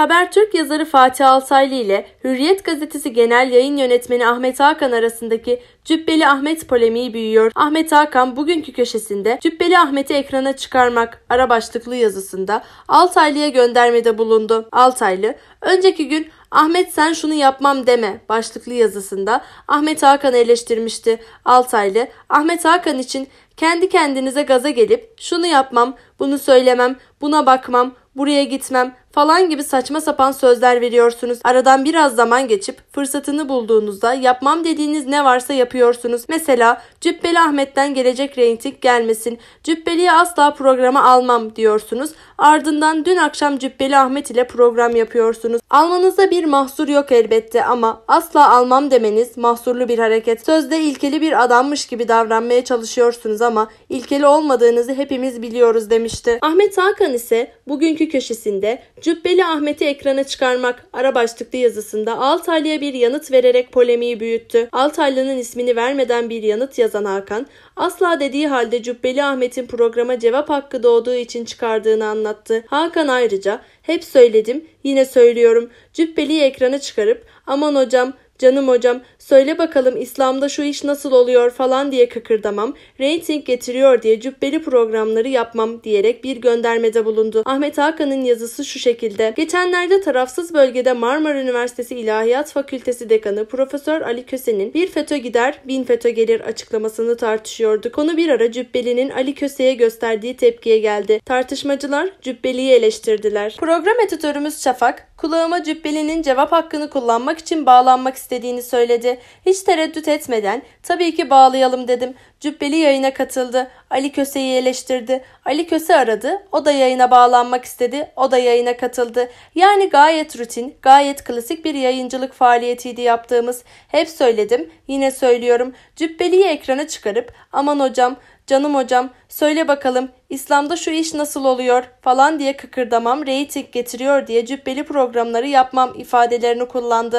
Habertürk yazarı Fatih Altaylı ile Hürriyet gazetesi genel yayın yönetmeni Ahmet Hakan arasındaki Cübbeli Ahmet polemiği büyüyor. Ahmet Hakan bugünkü köşesinde Cübbeli Ahmet'i ekrana çıkarmak ara başlıklı yazısında Altaylı'ya göndermede bulundu. Altaylı, önceki gün Ahmet sen şunu yapmam deme başlıklı yazısında Ahmet Hakan'ı eleştirmişti. Altaylı, Ahmet Hakan için kendi kendinize gaza gelip şunu yapmam, bunu söylemem, buna bakmam, buraya gitmem falan gibi saçma sapan sözler veriyorsunuz. Aradan biraz zaman geçip fırsatını bulduğunuzda yapmam dediğiniz ne varsa yapıyorsunuz. Mesela Cübbeli Ahmet'ten gelecek reyting gelmesin. Cübbeli'yi asla programa almam diyorsunuz. Ardından dün akşam Cübbeli Ahmet ile program yapıyorsunuz. Almanızda bir mahsur yok elbette ama asla almam demeniz mahsurlu bir hareket. Sözde ilkeli bir adammış gibi davranmaya çalışıyorsunuz ama ama ilkeli olmadığınızı hepimiz biliyoruz demişti. Ahmet Hakan ise bugünkü köşesinde Cübbeli Ahmet'i ekrana çıkarmak ara başlıklı yazısında Altaylı'ya bir yanıt vererek polemiği büyüttü. Altaylı'nın ismini vermeden bir yanıt yazan Hakan asla dediği halde Cübbeli Ahmet'in programa cevap hakkı doğduğu için çıkardığını anlattı. Hakan ayrıca hep söyledim yine söylüyorum cübbeliyi ekrana çıkarıp aman hocam, canım hocam söyle bakalım İslam'da şu iş nasıl oluyor falan diye kıkırdamam, reyting getiriyor diye cübbeli programları yapmam diyerek bir göndermede bulundu. Ahmet Hakan'ın yazısı şu şekilde. Geçenlerde tarafsız bölgede Marmara Üniversitesi İlahiyat Fakültesi Dekanı Profesör Ali Köse'nin bir FETÖ gider bin FETÖ gelir açıklamasını tartışıyordu. Konu bir ara Cübbeli'nin Ali Köse'ye gösterdiği tepkiye geldi. Tartışmacılar Cübbeli'yi eleştirdiler. Program editörümüz Şafak kulağıma Cübbeli'nin cevap hakkını kullanmak için bağlanmak istediğini söyledi. Hiç tereddüt etmeden tabii ki bağlayalım dedim. Cübbeli yayına katıldı. Ali Köse'yi eleştirdi. Ali Köse aradı. O da yayına bağlanmak istedi. O da yayına katıldı. Yani gayet rutin, gayet klasik bir yayıncılık faaliyetiydi yaptığımız. Hep söyledim, yine söylüyorum. Cübbeliyi ekrana çıkarıp aman hocam Canım hocam söyle bakalım İslam'da şu iş nasıl oluyor falan diye kıkırdamam reyting getiriyor diye cübbeli programları yapmam ifadelerini kullandı.